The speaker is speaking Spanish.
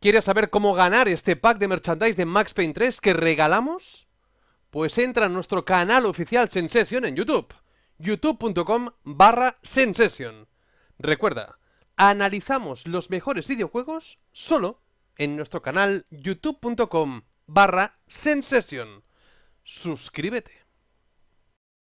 ¿Quieres saber cómo ganar este pack de merchandise de Max Payne 3 que regalamos? Pues entra en nuestro canal oficial Sensation en YouTube, youtube.com barra Sensation. Recuerda, analizamos los mejores videojuegos solo en nuestro canal youtube.com barra Sensation. Suscríbete.